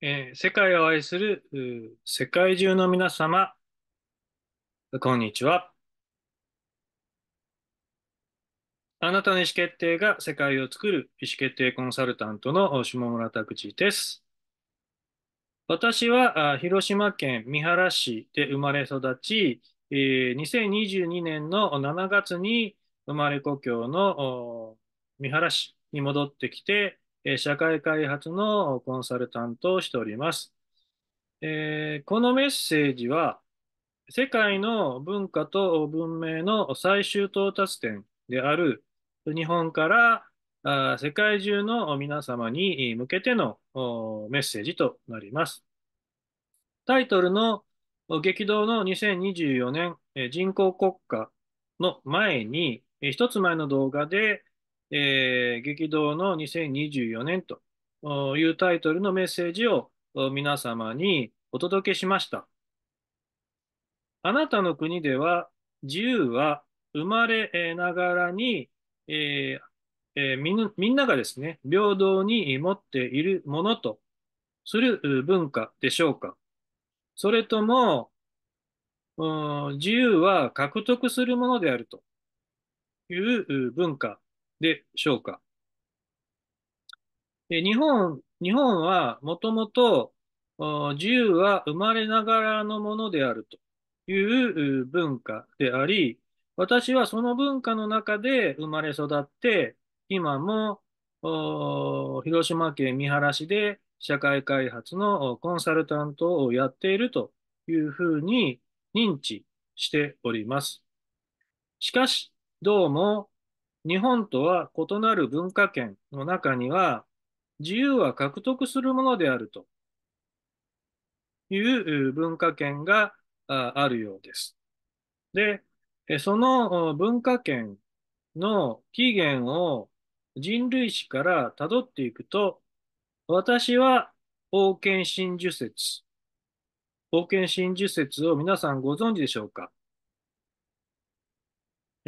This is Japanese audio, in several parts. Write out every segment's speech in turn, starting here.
えー、世界を愛する世界中の皆様、こんにちは。あなたの意思決定が世界を作る意思決定コンサルタントの下村拓司です。私は広島県三原市で生まれ育ち、え2022年の7月に生まれ故郷の三原市に戻ってきて、社会開発のコンサルタントをしております。えー、このメッセージは、世界の文化と文明の最終到達点である日本から世界中の皆様に向けてのメッセージとなります。タイトルの激動の2024年人工国家の前に、一つ前の動画でえー、激動の2024年というタイトルのメッセージを皆様にお届けしました。あなたの国では自由は生まれながらに、えーえー、みんながですね、平等に持っているものとする文化でしょうか。それとも、うん、自由は獲得するものであるという文化でしょうか。で日本、日本はもともと自由は生まれながらのものであるという文化であり、私はその文化の中で生まれ育って、今も広島県三原市で社会開発のコンサルタントをやっているというふうに認知しております。しかし、どうも日本とは異なる文化圏の中には、自由は獲得するものであるという文化圏があるようです。で、その文化圏の起源を人類史から辿っていくと、私は王権真珠説、王権真珠説を皆さんご存知でしょうか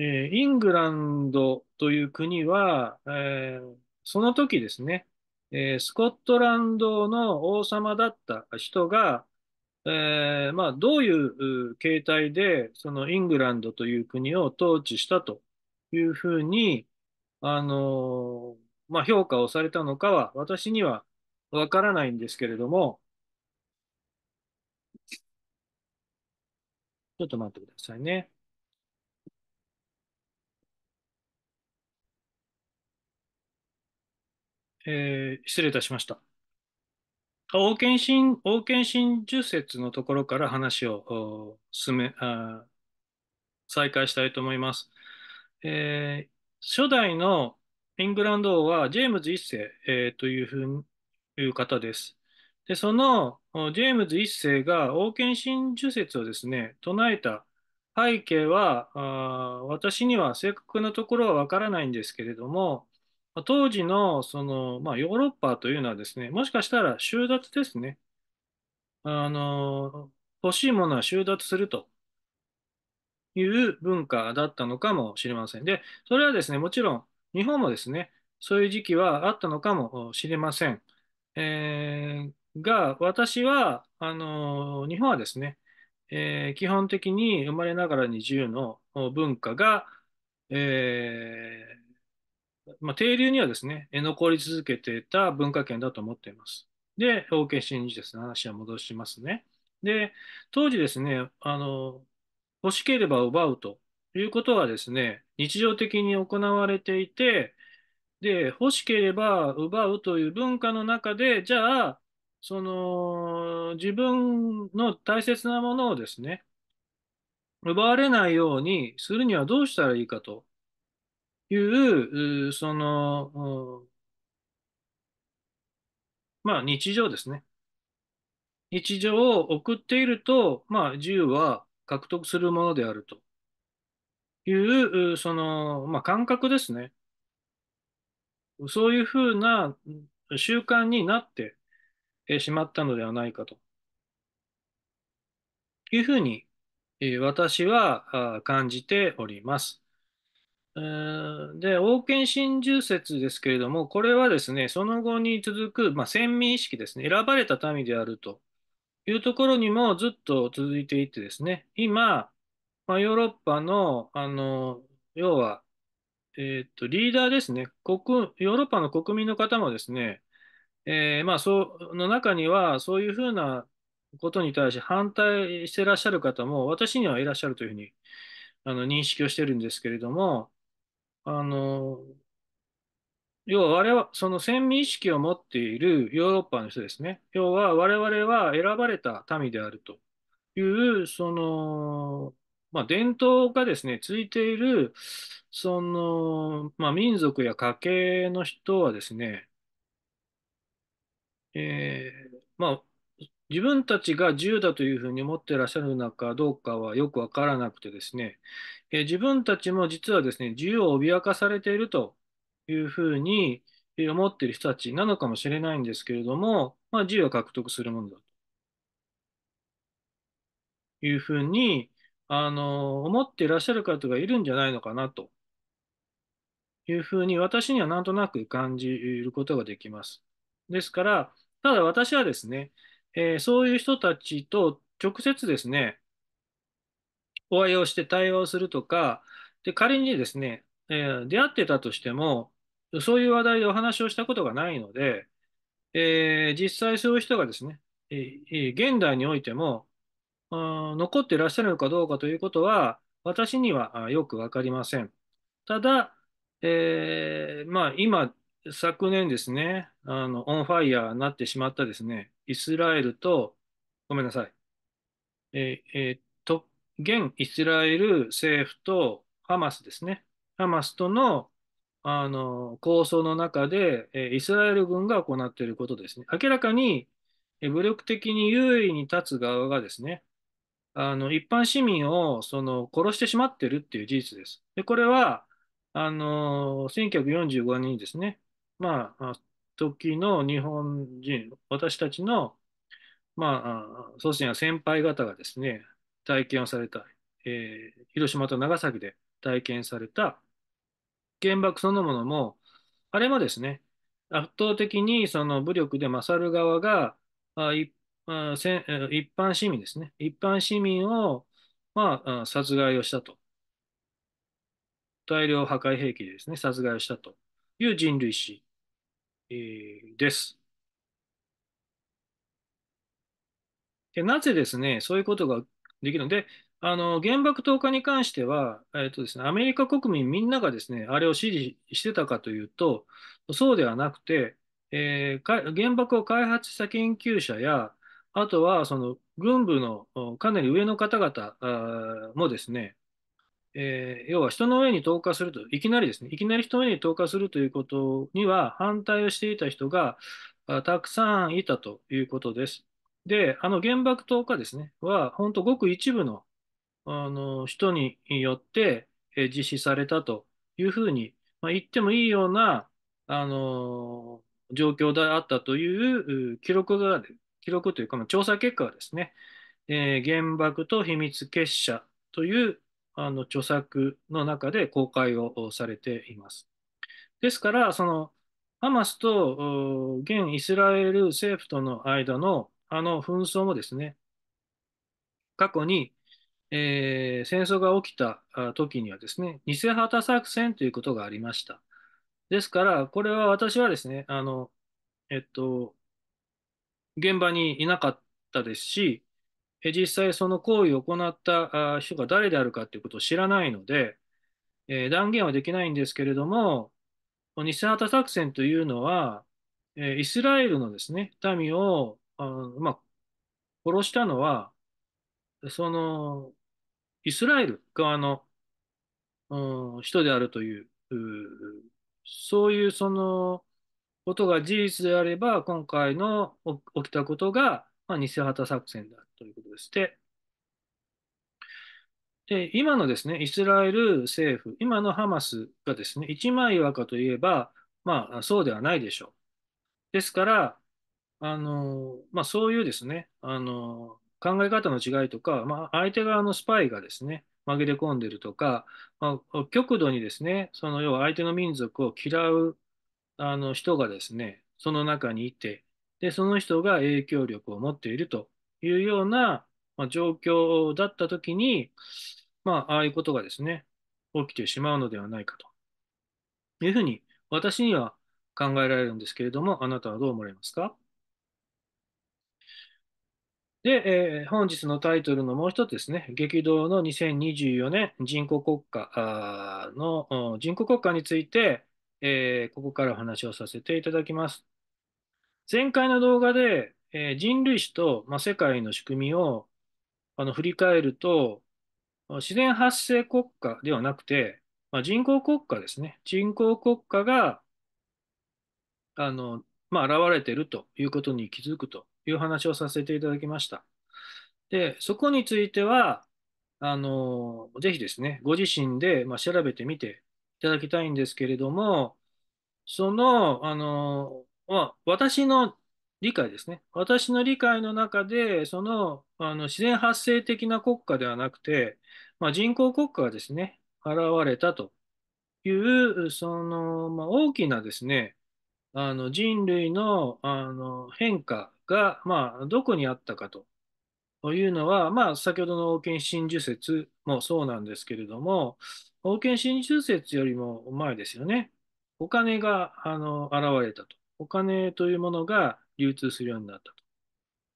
えイングランドという国は、えー、その時ですね、えスコットランドの王様だった人が、えー、まあ、どういう形態でそのイングランドという国を統治したというふうに、あのまあ、評価をされたのかは私にはわからないんですけれども、ちょっと待ってくださいね。えー、失礼いたしました。王権神、王権神受説のところから話を進め再開したいと思います。えー、初代のイングランド王はジェームズ1世、えー、というふういう方です。で、そのジェームズ1世が王権神受説をですね、唱えた背景は、あ私には正確なところはわからないんですけれども、当時のその、まあ、ヨーロッパというのはですね、もしかしたら収奪ですね。あの、欲しいものは収奪するという文化だったのかもしれません。で、それはですね、もちろん日本もですね、そういう時期はあったのかもしれません。えー、が、私は、あの、日本はですね、えー、基本的に生まれながらに自由の文化が、えーまあ、定流にはですね、残り続けていた文化圏だと思っています。で、表敬新事での話は戻しますね。で、当時ですね、あの、欲しければ奪うということがですね、日常的に行われていて、で、欲しければ奪うという文化の中で、じゃあ、その、自分の大切なものをですね、奪われないようにするにはどうしたらいいかという、その、まあ日常ですね。日常を送っていると、まあ銃は獲得するものであるという、その、まあ感覚ですね。そういうふうな習慣になってしまったのではないかというふうに私は感じております。で、王権真珠説ですけれども、これはですね、その後に続く、まあ、先民意識ですね、選ばれた民であるというところにもずっと続いていってですね、今、まあ、ヨーロッパの、あの、要は、えっ、と、リーダーですね、国、ヨーロッパの国民の方もですね、えー、まあ、その中には、そういうふうなことに対して反対してらっしゃる方も、私にはいらっしゃるというふうに、あの認識をしてるんですけれども、あの、要は我々、その先民意識を持っているヨーロッパの人ですね。要は我々は選ばれた民であるという、その、まあ、伝統がですね、ついている、その、まあ、民族や家系の人はですね、えー、まあ、自分たちが自由だというふうに思ってらっしゃるのかどうかはよくわからなくてですね、え自分たちも実はですね、自由を脅かされているというふうに思っている人たちなのかもしれないんですけれども、まあ、自由を獲得するものだというふうにあの思っていらっしゃる方がいるんじゃないのかなというふうに私にはなんとなく感じることができます。ですから、ただ私はですね、えー、そういう人たちと直接ですね、お会いをして対話をするとか、で仮にですね、えー、出会ってたとしても、そういう話題でお話をしたことがないので、えー、実際そういう人がですね、えー、現代においても、残っていらっしゃるのかどうかということは、私にはよくわかりません。ただ、えー、まあ、今、昨年ですね、あのオンファイヤーになってしまったですね、イスラエルと、ごめんなさい。えーえー、と、現イスラエル政府とハマスですね。ハマスとのあの構想の中で、えイスラエル軍が行っていることですね。明らかに、え武力的に優位に立つ側がですね、あの一般市民をその殺してしまってるっていう事実です。でこれはあの1945年にですね、まあ、時の日本人、私たちの、まあ、祖先や先輩方がですね、体験をされた、えー、広島と長崎で体験された原爆そのものも、あれもですね、圧倒的にその武力で勝る側が、あ一一般市民ですね、一般市民を、まあ、殺害をしたと。大量破壊兵器でですね、殺害をしたという人類史えです。で、なぜですね、そういうことができるので、あの原爆投下に関しては、えっとですね、アメリカ国民みんながですねあれを支持してたかというと、そうではなくて、えー、原爆を開発した研究者や、あとはその軍部のかなり上の方々もですね、えー、要は人の上に投下すると、いきなりですね、いきなり人の上に投下するということには反対をしていた人がたくさんいたということです。で、あの原爆投下ですね、は本当ごく一部のあの人によって、えー、実施されたというふうに、まあ、言ってもいいような、あのー、状況であったという記録が、記録というか、調査結果はですね、えー、原爆と秘密結社というあの著作の中で公開をされています。ですから、そのハマスと現イスラエル政府との間のあの紛争もですね、過去に、えー、戦争が起きた時にはですね、偽旗作戦ということがありました。ですから、これは私はですね、あの、えっと、現場にいなかったですし、実際その行為を行った人が誰であるかということを知らないので、えー、断言はできないんですけれども、偽旗作戦というのは、えー、イスラエルのですね、民を、あまあ、殺したのは、その、イスラエル側の、うん、人であるという、うそういうそのことが事実であれば、今回の起きたことが、まあ、偽旗作戦だということでして、で今のですね、イスラエル政府、今のハマスがですね、一枚岩かといえば、まあ、そうではないでしょう。ですから、あのまあ、そういうですね、あの考え方の違いとか、まあ、相手側のスパイがですね、紛れ込んでるとか、まあ、極度にですね、その要は相手の民族を嫌うあの人がですね、その中にいて、で、その人が影響力を持っているというような、まあ、状況だったときに、まあ、ああいうことがですね、起きてしまうのではないかというふうに、私には考えられるんですけれども、あなたはどう思われますかで、えー、本日のタイトルのもう一つですね、激動の2024年人工国家の、人工国家について、えー、ここからお話をさせていただきます。前回の動画で、えー、人類史と、まあ、世界の仕組みをあの振り返ると、自然発生国家ではなくて、まあ、人工国家ですね。人工国家が、あの、まあ、現れているということに気づくという話をさせていただきました。で、そこについては、あの、ぜひですね、ご自身で、ま調べてみていただきたいんですけれども、その、あの、まあ、私の理解ですね。私の理解の中で、そのあの自然発生的な国家ではなくて、まあ、人工国家がですね、現れたという、その、まあ、大きなですね、あの人類のあの変化が、まあ、どこにあったかというのは、まあ、先ほどの王権真珠説もそうなんですけれども、王権真珠説よりも前ですよね。お金があの現れたと。お金というものが流通するようになったと。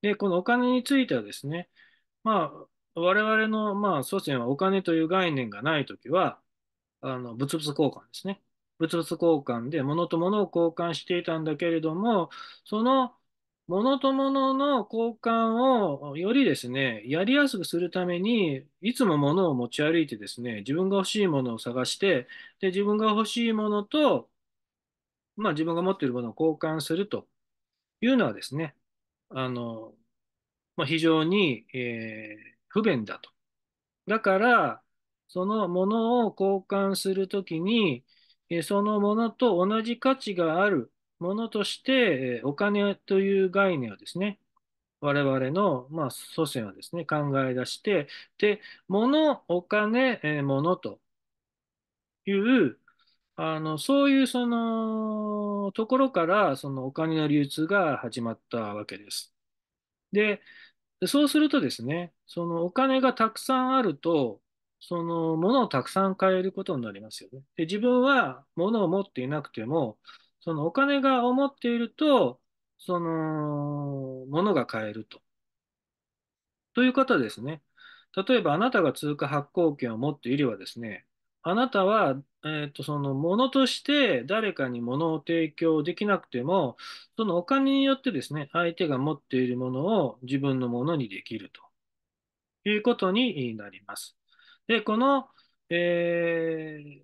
で、このお金についてはですね、まあ、我々の、まあ、祖先はお金という概念がないときは、あの、物々交換ですね。物々交換で物と物を交換していたんだけれども、その物と物の交換をよりですね、やりやすくするために、いつも物を持ち歩いてですね、自分が欲しいものを探して、で、自分が欲しいものとまあ、自分が持っているものを交換するというのはですね、あのまあ、非常に、えー、不便だと。だから、そのものを交換するときに、えそのものと同じ価値があるものとして、えお金という概念をですね、我々の、まあ、祖先はですね、考え出して、で、物、お金、えー、物という、あのそういうそのところからそのお金の流通が始まったわけです。で、そうするとですね、そのお金がたくさんあると、その物をたくさん買えることになりますよね。で、自分は物を持っていなくても、そのお金が思っていると、その物が買えると。という方ですね。例えばあなたが通貨発行権を持っていればですね、あなたはえー、とその物として誰かに物を提供できなくても、そのお金によってですね、相手が持っているものを自分のものにできるということになります。で、この、えー、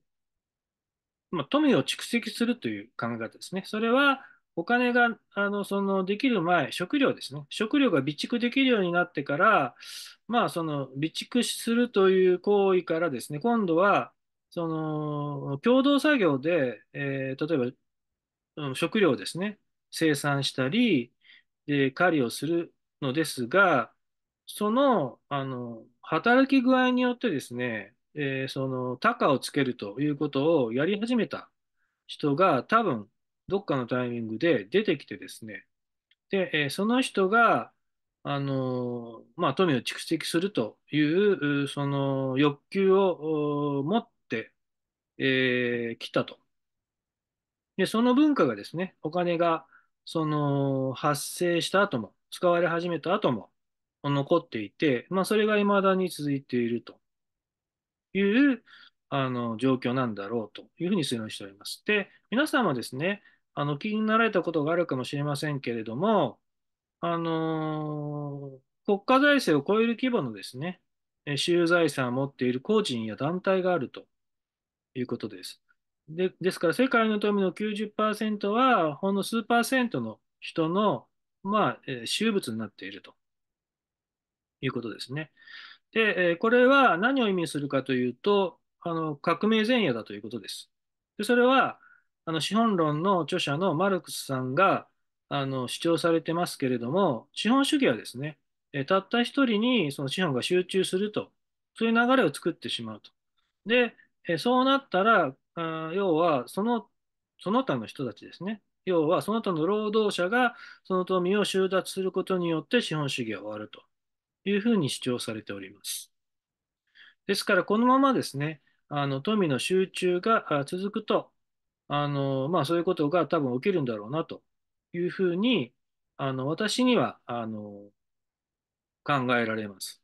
まあ、富を蓄積するという考え方ですね。それはお金があのそのできる前、食料ですね。食料が備蓄できるようになってから、まあ、その備蓄するという行為からですね、今度はその共同作業で、えー、例えば、うん、食料ですね、生産したり、で狩りをするのですが、そのあの働き具合によってですね、えー、その高をつけるということをやり始めた人が多分どっかのタイミングで出てきてですね、で、えー、その人が、あのまあ、富を蓄積するというその欲求を持っえー、来たと。で、その文化がですね、お金が、その、発生した後も、使われ始めた後も、残っていて、まあ、それが未だに続いているという、あの、状況なんだろうというふうに推論しております。で、皆さんはですね、あの、気になられたことがあるかもしれませんけれども、あのー、国家財政を超える規模のですね、収財産を持っている個人や団体があるということです。でですから、世界の富の90%は、ほんの数パーセントの人の、まあ、えー、私有物になっているということですね。で、えー、これは何を意味するかというと、あの革命前夜だということです。でそれはあの資本論の著者のマルクスさんがあの主張されてますけれども、資本主義はですね、えー、たった一人にその資本が集中すると、そういう流れを作ってしまうと。で、えそうなったら、あ要はそのその他の人たちですね。要はその他の労働者がその富を収奪することによって資本主義は終わるというふうに主張されております。ですから、このままですね、あの富の集中が続くと、あのまあ、そういうことが多分起きるんだろうなというふうに、あの私にはあの考えられます。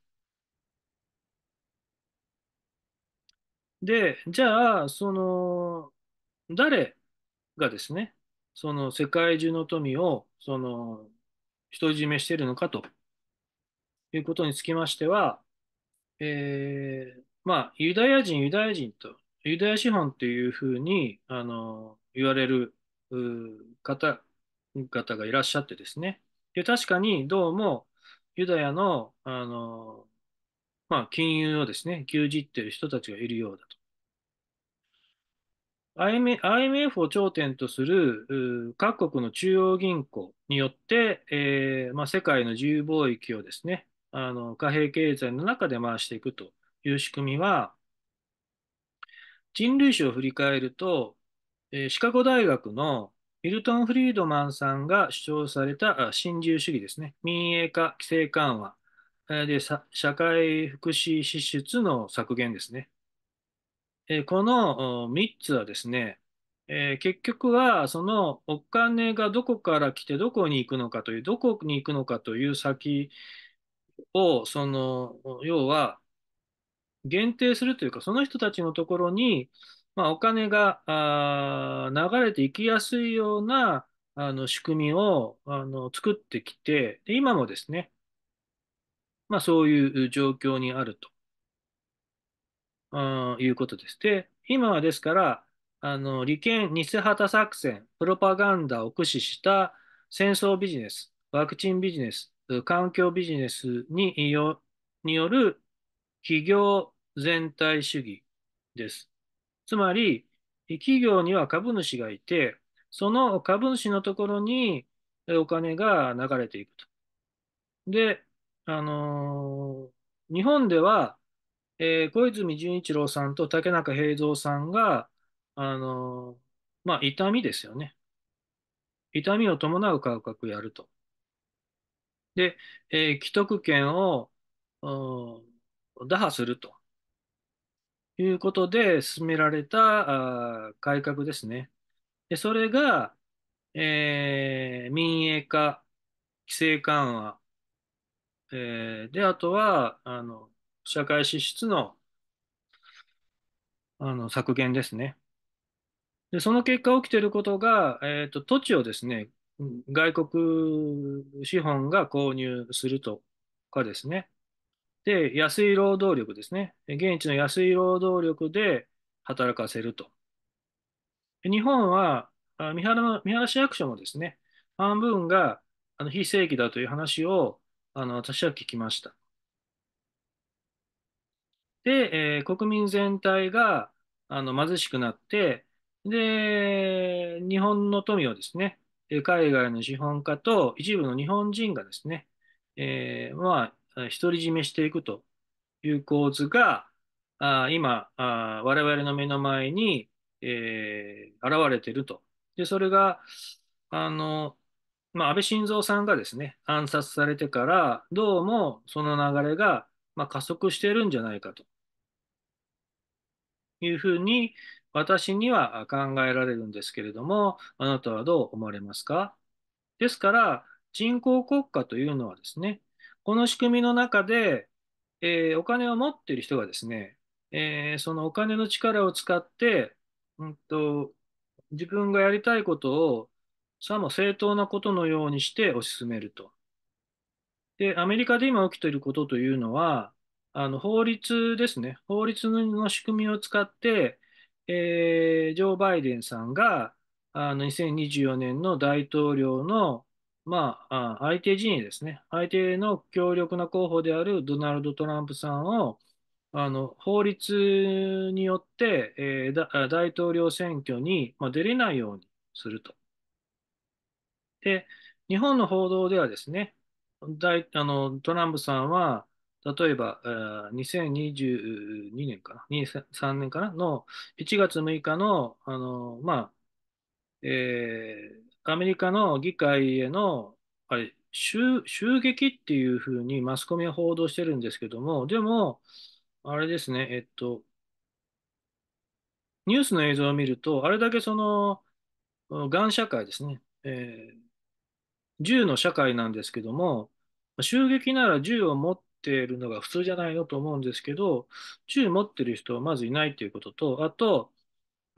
で、じゃあ、その、誰がですね、その世界中の富を、その、独り占めしているのかということにつきましては、えー、まあ、ユダヤ人、ユダヤ人と、ユダヤ資本というふうに、あの、言われる方々がいらっしゃってですね。で、確かにどうもユダヤの、あの、まあ、金融をですね、牛耳っている人たちがいるようだと。IMF を頂点とする各国の中央銀行によって、えー、まあ、世界の自由貿易をですね、あの貨幣経済の中で回していくという仕組みは、人類史を振り返ると、えー、シカゴ大学のミルトン・フリードマンさんが主張された新自由主義ですね、民営化、規制緩和、で、社会福祉支出の削減ですね。この3つはですね、結局はそのお金がどこから来てどこに行くのかという、どこに行くのかという先を、その、要は限定するというか、その人たちのところに、まあ、お金が流れていきやすいようなあの仕組みをあの作ってきてで、今もですね、まあ、そういう状況にあると、いうことです。で、今はですから、あの利権偽旗作戦、プロパガンダを駆使した戦争ビジネス、ワクチンビジネス、環境ビジネスによによる企業全体主義です。つまり、企業には株主がいて、その株主のところにお金が流れていくと。で、あのー、日本では、えー、小泉純一郎さんと竹中平蔵さんが、あのー、まあ、痛みですよね。痛みを伴う感覚やると。で、えー、既得権を打破するということで進められたあ改革ですね。でそれが、えー、民営化、規制緩和、えで、あとは、あの、社会支出の、あの、削減ですね。で、その結果起きていることが、えっ、ー、と、土地をですね、外国資本が購入するとかですね。で、安い労働力ですね。現地の安い労働力で働かせると。日本は、三原三原市役所もですね、半分があの非正規だという話をあの、私は聞きました。で、えー国民全体があの貧しくなって、で、日本の富をですね、え海外の資本家と一部の日本人がですね、えーまあ、独り占めしていくという構図が、あ今あ我々の目の前に、えー現れていると。で、それが、あの、まあ、安倍晋三さんがですね、暗殺されてから、どうもその流れが、まあ、加速してるんじゃないかというふうに、私には考えられるんですけれども、あなたはどう思われますかですから、人口国家というのはですね、この仕組みの中で、えー、お金を持っている人がですね、えー、そのお金の力を使って、うんと、自分がやりたいことをさも正当なことのようにして推し進めると。で、アメリカで今起きていることというのは、あの法律ですね、法律の仕組みを使って、えー、ジョー・バイデンさんがあの2024年の大統領の、まあ、相手陣営ですね、相手の強力な候補であるドナルド・トランプさんをあの法律によって、えー、大統領選挙に、まあ、出れないようにすると。で、日本の報道ではですね、大あのトランプさんは、例えば、2022年かな、23年かな、の1月6日の、あの、まあ、えー、アメリカの議会への、あれ、襲撃っていうふうにマスコミは報道してるんですけども、でも、あれですね、えっと、ニュースの映像を見ると、あれだけその、がん社会ですね、えー、銃の社会なんですけども、襲撃なら銃を持っているのが普通じゃないのと思うんですけど、銃持ってる人はまずいないということと、あと、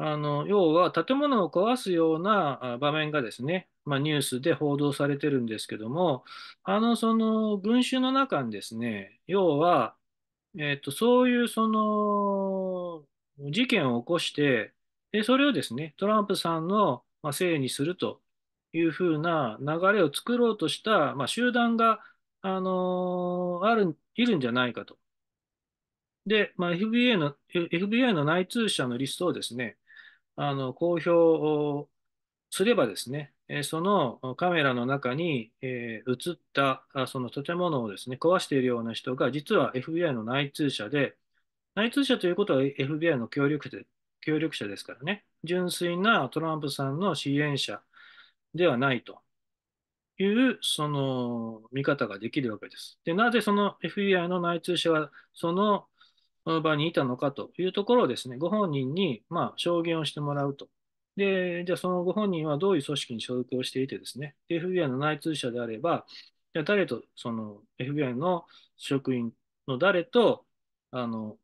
あの要は建物を壊すような場面がですね、まあ、ニュースで報道されてるんですけども、あのその群衆の中にですね、要は、えーと、そういうその事件を起こしてで、それをですね、トランプさんのせいにするというふうな流れを作ろうとした、まあ、集団が、あのー、ある、いるんじゃないかと。で、まあ、FBI の、FBI の内通者のリストをですね、あの、公表すればですね、そのカメラの中に、え映ったその建物をですね、壊しているような人が、実は FBI の内通者で、内通者ということは FBI の協力協力者ですからね、純粋なトランプさんの支援者ではないという、その見方ができるわけです。で、なぜその FBI の内通者はその場にいたのかというところをですね、ご本人にまあ証言をしてもらうと。で、じゃあそのご本人はどういう組織に所属をしていてですね、FBI の内通者であれば、じゃあ誰と、その FBI の職員の誰と、あの、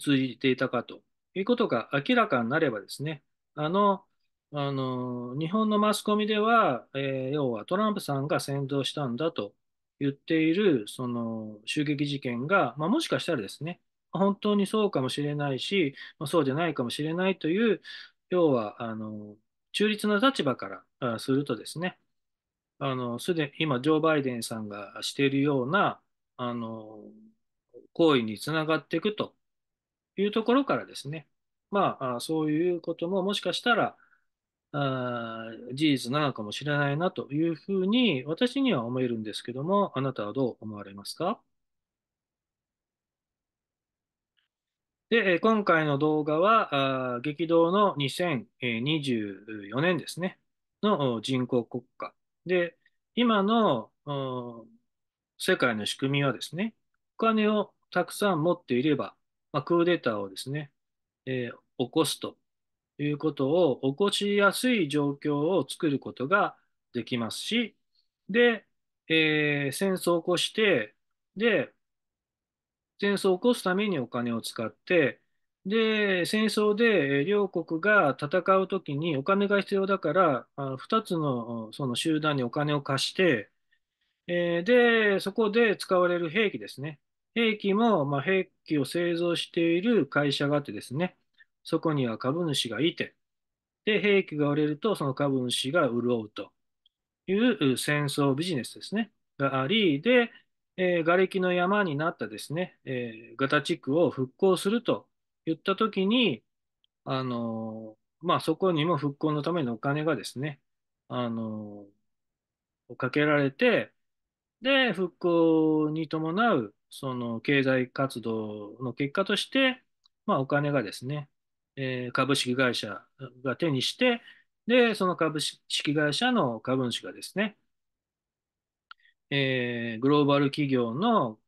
通じていたかということが明らかになればですね、あの、あの日本のマスコミでは、えー、要はトランプさんが扇動したんだと言っているその襲撃事件が、まあ、もしかしたらですね、本当にそうかもしれないし、まあ、そうじゃないかもしれないという、要はあの中立な立場からするとですね、あのすでに今、ジョー・バイデンさんがしているようなあの行為につながっていくというところからですね、まあ、そういうことももしかしたら、あ事実なのかもしれないなというふうに私には思えるんですけども、あなたはどう思われますかで、今回の動画は、激動の2024年ですね、の人口国家。で、今の世界の仕組みはですね、お金をたくさん持っていれば、まあ、クーデターをですね、えー、起こすということを起こしやすい状況を作ることができますし、で、えー、戦争を起こして、で、戦争を起こすためにお金を使って、で、戦争で両国が戦うときにお金が必要だから、あ2つのその集団にお金を貸して、えー、で、そこで使われる兵器ですね。兵器も、まあ、兵器を製造している会社があってですね、そこには株主がいて、で、兵器が売れると、その株主が潤うという戦争ビジネスですね、があり、で、えー、瓦礫の山になったですね、えー、ガタ地区を復興すると言ったときに、あのー、まあ、そこにも復興のためのお金がですね、あのー、かけられて、で、復興に伴う、その経済活動の結果として、まあ、お金がですね、え株式会社が手にして、で、その株式会社の株主がですね、えー、グローバル企業の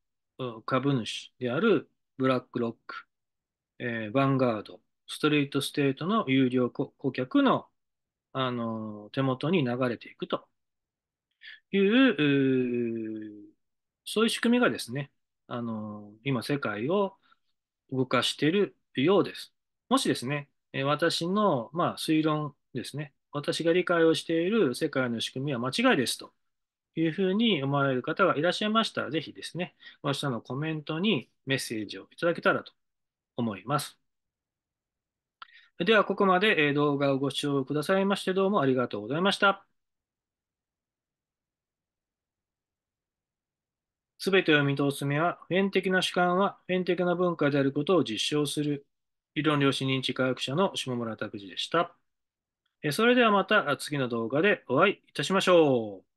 株主であるブラックロック、えー、ヴァンガード、ストリートステートの有料顧客の、あの手元に流れていくという、うそういう仕組みがですね、あの今世界を動かしているようです。もしですね、私の、まあ、推論ですね、私が理解をしている世界の仕組みは間違いですというふうに思われる方がいらっしゃいましたら、ぜひですね、私のコメントにメッセージをいただけたらと思います。では、ここまで動画をご視聴くださいまして、どうもありがとうございました。すべてを見通す目は、普遍的な主観は普遍的な文化であることを実証する。理論量子認知科学者の下村拓司でした。それではまた次の動画でお会いいたしましょう。